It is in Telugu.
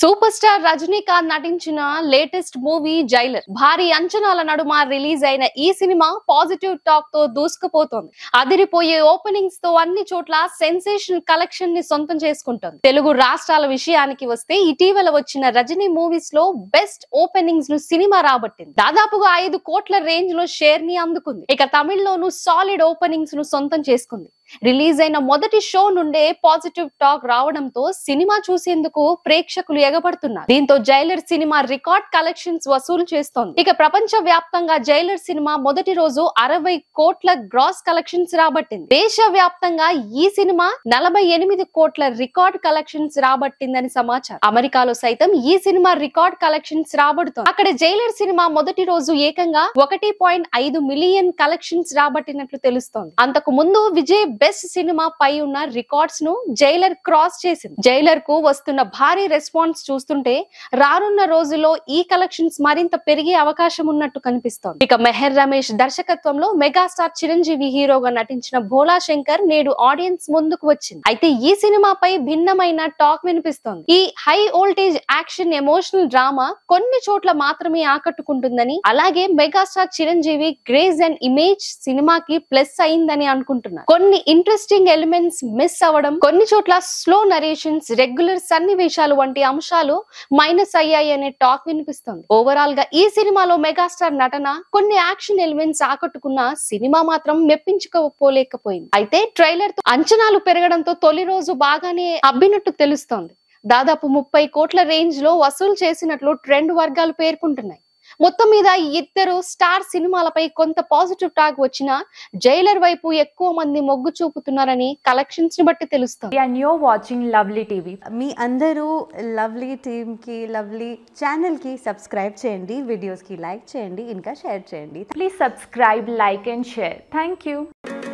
సూపర్ స్టార్ రజనీకాంత్ నటించిన లేటెస్ట్ మూవీ జైలర్ భారీ అంచనాల నడుమ రిలీజ్ అయిన ఈ సినిమా పాజిటివ్ టాక్ తో దూసుకుపోతోంది అదిరిపోయే ఓపెనింగ్స్ తో అన్ని చోట్ల సెన్సేషన్ కలెక్షన్ ని సొంతం చేసుకుంటోంది తెలుగు రాష్ట్రాల విషయానికి వస్తే ఇటీవల వచ్చిన రజనీ మూవీస్ లో బెస్ట్ ఓపెనింగ్స్ ను సినిమా రాబట్టింది దాదాపుగా ఐదు కోట్ల రేంజ్ లో షేర్ ని అందుకుంది ఇక తమిళ్లోనూ సాలిడ్ ఓపెనింగ్స్ ను సొంతం చేసుకుంది రిలీజ్ అయిన మొదటి షో నుండే పాజిటివ్ టాక్ రావడంతో సినిమా చూసేందుకు ప్రేక్షకులు ఎగబడుతున్నారు దీంతో జైలర్ సినిమా రికార్డ్ కలెక్షన్స్ వసూలు చేస్తోంది ఇక ప్రపంచ వ్యాప్తంగా జైలర్ సినిమా మొదటి రోజు అరవై కోట్ల గ్రాస్ కలెక్షన్స్ రాబట్టింది దేశ ఈ సినిమా నలభై ఎనిమిది కోట్ల రికార్డ్ కలెక్షన్స్ రాబట్టిందని సమాచారం అమెరికాలో సైతం ఈ సినిమా రికార్డ్ కలెక్షన్స్ రాబడుతోంది అక్కడ జైలర్ సినిమా మొదటి రోజు ఏకంగా ఒకటి పాయింట్ ఐదు మిలియన్ కలెక్షన్స్ రాబట్టినట్లు తెలుస్తోంది అంతకు ముందు విజయ్ బెస్ట్ సినిమా పై ఉన్న రికార్డ్స్ ను జైలర్ క్రాస్ చేసింది జైలర్ కు వస్తున్న భారీ రెస్పాన్స్ చూస్తుంటే రానున్న రోజుల్లో ఈ కలెక్షన్స్ మరింత పెరిగే అవకాశం ఉన్నట్టు కనిపిస్తోంది ఇక మెహర్ రమేష్ దర్శకత్వంలో మెగాస్టార్ చిరంజీవి హీరోగా నటించిన భోలా శంకర్ నేడు ఆడియన్స్ ముందుకు వచ్చింది అయితే ఈ సినిమాపై భిన్నమైన టాక్ వినిపిస్తోంది ఈ high voltage action emotional drama కొన్ని చోట్ల మాత్రమే ఆకట్టుకుంటుందని అలాగే megastar Chiranjeevi craze and image సినిమాకి ప్లస్ అయిందని అనుకుంటున్నారు కొన్ని ఇంట్రెస్టింగ్ ఎలిమెంట్స్ మిస్ అవ్వడం కొన్ని చోట్ల స్లో నరేషన్స్ రెగ్యులర్ సన్నివేశాలు వంటి అంశాలు మైనస్ అయ్యాయి అనే టాక్ వినిపిస్తుంది ఓవరాల్ గా ఈ సినిమాలో మెగాస్టార్ నటన కొన్ని యాక్షన్ ఎలిమెంట్స్ ఆకట్టుకున్న సినిమా మాత్రం మెప్పించుకోపోలేకపోయింది అయితే ట్రైలర్ తో అంచనాలు పెరగడంతో తొలి రోజు బాగానే అబ్బినట్టు తెలుస్తోంది దాదాపు ముప్పై కోట్ల రేంజ్ లో వసూలు చేసినట్లు ట్రెండ్ వర్గాలు పేర్కొంటున్నాయి మొత్తం మీద ఇద్దరు స్టార్ సినిమాలపై కొంత పాజిటివ్ టాక్ వచ్చిన జైలర్ వైపు ఎక్కువ మంది మొగ్గు చూపుతున్నారని కలెక్షన్స్ ని బట్టి తెలుస్తుంది వాచింగ్ లవ్లీ టీవీ మీ అందరూ లవ్లీ టీమ్ కి లవ్లీ ఛానల్ కి సబ్స్క్రైబ్ చేయండి వీడియోస్ కి లైక్ చేయండి ఇంకా షేర్ చేయండి please subscribe like and share thank you